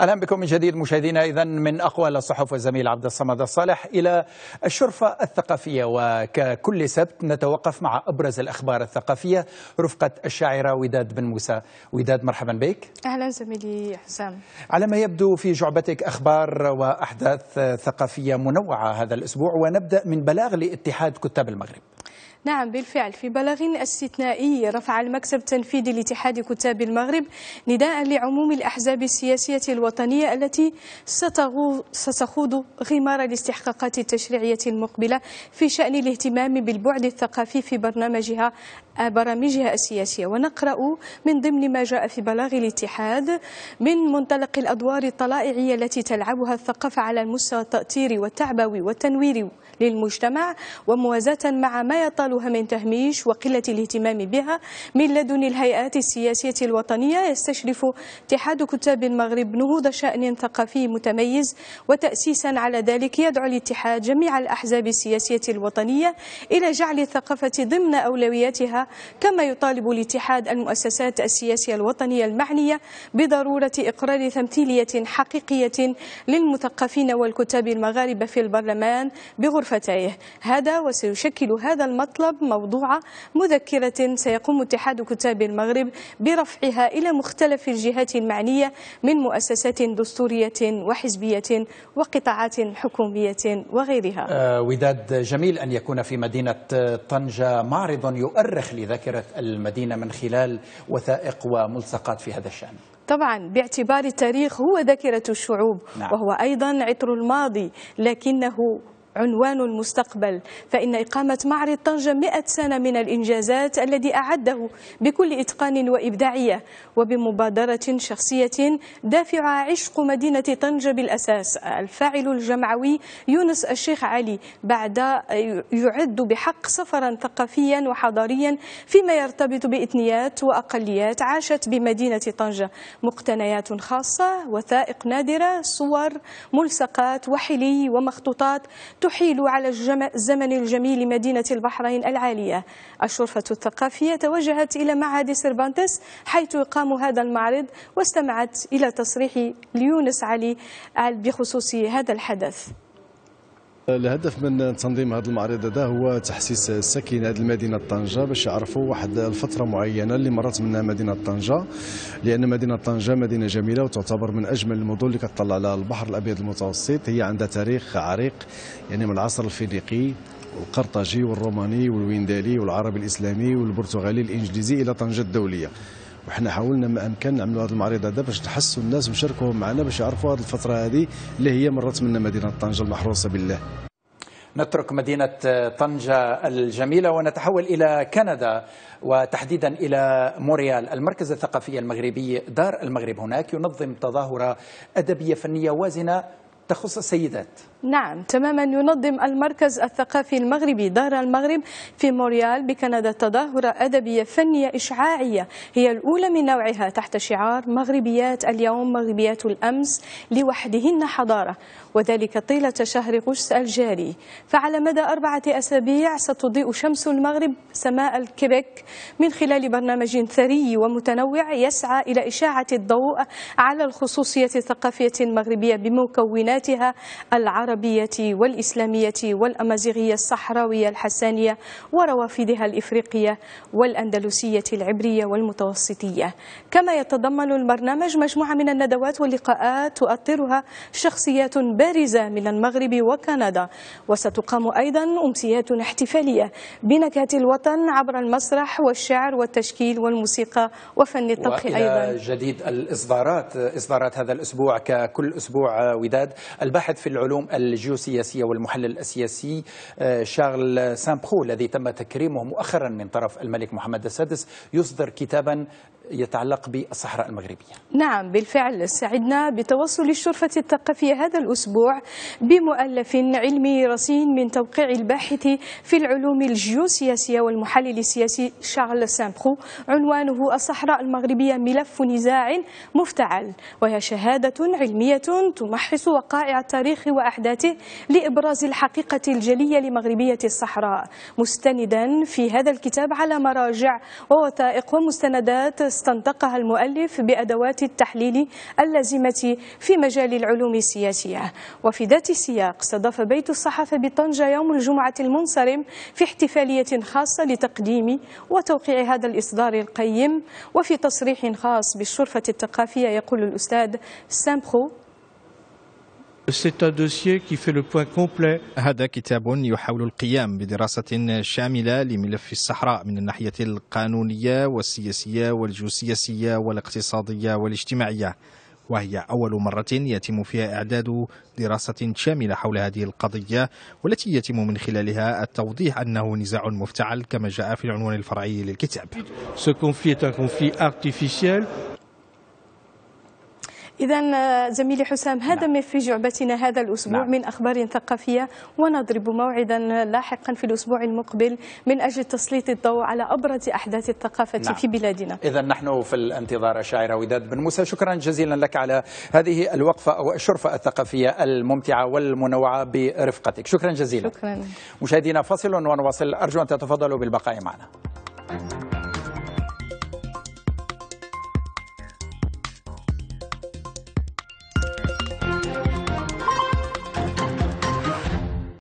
اهلا بكم من جديد مشاهدينا اذا من اقوال الصحف والزميل عبد الصمد الصالح الى الشرفه الثقافيه وككل سبت نتوقف مع ابرز الاخبار الثقافيه رفقه الشاعره وداد بن موسى وداد مرحبا بك اهلا زميلي حسام على ما يبدو في جعبتك اخبار واحداث ثقافيه منوعه هذا الاسبوع ونبدا من بلاغ لاتحاد كتاب المغرب نعم بالفعل في بلاغ استثنائي رفع المكتب التنفيذي لاتحاد كتاب المغرب نداء لعموم الأحزاب السياسية الوطنية التي ستخوض غمار الاستحقاقات التشريعية المقبلة في شأن الاهتمام بالبعد الثقافي في برنامجها برامجها السياسية ونقرأ من ضمن ما جاء في بلاغ الاتحاد من منطلق الأدوار الطلائعية التي تلعبها الثقافة على المستوى التأطيري والتعبوي والتنويري للمجتمع وموازاة مع ما يطالها من تهميش وقلة الاهتمام بها من لدن الهيئات السياسية الوطنية يستشرف اتحاد كتاب المغرب نهوض شأن ثقافي متميز وتأسيسا على ذلك يدعو الاتحاد جميع الأحزاب السياسية الوطنية إلى جعل الثقافة ضمن أولوياتها كما يطالب الاتحاد المؤسسات السياسية الوطنية المعنية بضرورة إقرار تمثيلية حقيقية للمثقفين والكتاب المغاربة في البرلمان بغرفتيه هذا وسيشكل هذا المطلب موضوع مذكرة سيقوم اتحاد كتاب المغرب برفعها إلى مختلف الجهات المعنية من مؤسسات دستورية وحزبية وقطاعات حكومية وغيرها آه، وداد جميل أن يكون في مدينة طنجة معرض يؤرخ لذاكرة المدينة من خلال وثائق وملصقات في هذا الشأن طبعا باعتبار التاريخ هو ذاكرة الشعوب نعم. وهو أيضا عطر الماضي لكنه عنوان المستقبل فإن إقامة معرض طنجة 100 سنة من الإنجازات الذي أعده بكل إتقان وإبداعية وبمبادرة شخصية دافع عشق مدينة طنجة بالأساس الفاعل الجمعوي يونس الشيخ علي بعد يعد بحق سفرا ثقافيا وحضاريا فيما يرتبط بإثنيات وأقليات عاشت بمدينة طنجة مقتنيات خاصة وثائق نادرة صور ملصقات وحلي ومخطوطات تحيل على الزمن الجميل مدينة البحرين العالية الشرفة الثقافية توجهت إلى معهد سيرفانتس حيث يقام هذا المعرض واستمعت إلى تصريح ليونس علي بخصوص هذا الحدث الهدف من تنظيم هذا المعرض هذا هو تحسيس الساكنين هذه المدينه طنجه باش يعرفوا واحد الفتره معينه اللي مرت منها مدينه طنجه لان مدينه طنجه مدينه جميله وتعتبر من اجمل المدن اللي كتطلع على البحر الابيض المتوسط هي عندها تاريخ عريق يعني من العصر الفينيقي والقرطاجي والروماني والويندالي والعربي الاسلامي والبرتغالي الانجليزي الى طنجه الدوليه وحنا حاولنا ما امكن نعملوا هذا المعرض هذا باش تحسوا الناس ونشاركوهم معنا باش يعرفوا هذه الفتره هذه اللي هي مرت منا مدينه طنجه المحروسه بالله نترك مدينة طنجة الجميلة ونتحول إلى كندا وتحديدا إلى موريال المركز الثقافي المغربي دار المغرب هناك ينظم تظاهرة أدبية فنية وازنة تخص السيدات نعم تماما ينظم المركز الثقافي المغربي دار المغرب في موريال بكندا تظاهرة أدبية فنية إشعاعية هي الأولى من نوعها تحت شعار مغربيات اليوم مغربيات الأمس لوحدهن حضارة وذلك طيلة شهر غشت الجاري فعلى مدى أربعة أسابيع ستضيء شمس المغرب سماء الكيبك من خلال برنامج ثري ومتنوع يسعى إلى إشاعة الضوء على الخصوصية الثقافية المغربية بمكونات جالياتها العربية والإسلامية والأمازيغية الصحراوية الحسانية وروافدها الإفريقية والأندلسية العبرية والمتوسطية كما يتضمن البرنامج مجموعة من الندوات واللقاءات تؤطرها شخصيات بارزة من المغرب وكندا وستقام أيضا أمسيات احتفالية بنكهة الوطن عبر المسرح والشعر والتشكيل والموسيقى وفن الطبخ أيضا جديد الإصدارات إصدارات هذا الأسبوع ككل أسبوع وداد الباحث في العلوم الجيوسياسية والمحلل السياسي آه، شارل سامبرو الذي تم تكريمه مؤخرا من طرف الملك محمد السادس يصدر كتابا يتعلق بالصحراء المغربية نعم بالفعل سعدنا بتوصل الشرفة الثقافية هذا الأسبوع بمؤلف علمي رصين من توقيع الباحث في العلوم الجيوسياسية والمحلل السياسي شارل سامبرو عنوانه الصحراء المغربية ملف نزاع مفتعل وهي شهادة علمية تمحص وقائع التاريخ وأحداثه لإبراز الحقيقة الجلية لمغربية الصحراء مستندا في هذا الكتاب على مراجع ووثائق ومستندات استنطقها المؤلف بأدوات التحليل اللازمة في مجال العلوم السياسية وفي ذات السياق استضاف بيت الصحافة بطنجة يوم الجمعة المنصرم في احتفالية خاصة لتقديم وتوقيع هذا الإصدار القيم وفي تصريح خاص بالشرفة الثقافية يقول الأستاذ سامبخو هذا كتاب يحاول القيام بدراسة شاملة لملف الصحراء من الناحية القانونية والسياسية والجيوسياسية والاقتصادية والاجتماعية وهي أول مرة يتم فيها إعداد دراسة شاملة حول هذه القضية والتي يتم من خلالها التوضيح أنه نزاع مفتعل كما جاء في العنوان الفرعي للكتاب إذا آه، زميلي حسام هذا نعم. ما في جعبتنا هذا الأسبوع نعم. من أخبار ثقافية ونضرب موعدا آه، لاحقا في الأسبوع المقبل من أجل تسليط الضوء على أبرز أحداث الثقافة نعم. في بلادنا إذا نحن في الانتظار الشاعرة وداد بن موسى شكرا جزيلا لك على هذه الوقفة أو الشرفة الثقافية الممتعة والمنوعة برفقتك شكرا جزيلا شكرا مشاهدينا فاصل ونواصل أرجو أن تتفضلوا بالبقاء معنا